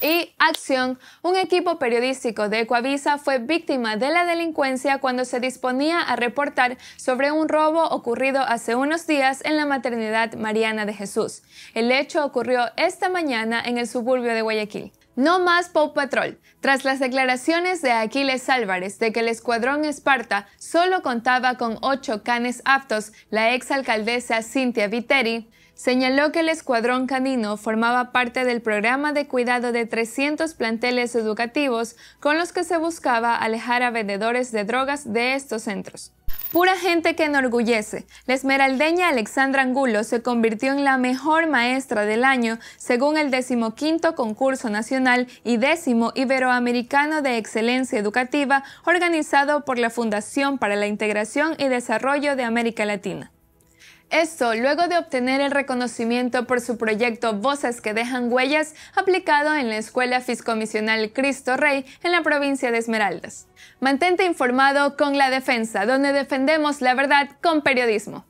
y Acción, un equipo periodístico de Ecuavisa fue víctima de la delincuencia cuando se disponía a reportar sobre un robo ocurrido hace unos días en la maternidad Mariana de Jesús. El hecho ocurrió esta mañana en el suburbio de Guayaquil. No más Pop Patrol. Tras las declaraciones de Aquiles Álvarez de que el escuadrón Esparta solo contaba con ocho canes aptos, la exalcaldesa Cintia Viteri señaló que el escuadrón canino formaba parte del programa de cuidado de 300 planteles educativos con los que se buscaba alejar a vendedores de drogas de estos centros. Pura gente que enorgullece. La esmeraldeña Alexandra Angulo se convirtió en la mejor maestra del año según el 15 Concurso Nacional y décimo Iberoamericano de Excelencia Educativa organizado por la Fundación para la Integración y Desarrollo de América Latina. Esto luego de obtener el reconocimiento por su proyecto Voces que dejan huellas, aplicado en la Escuela Fiscomisional Cristo Rey en la provincia de Esmeraldas. Mantente informado con La Defensa, donde defendemos la verdad con periodismo.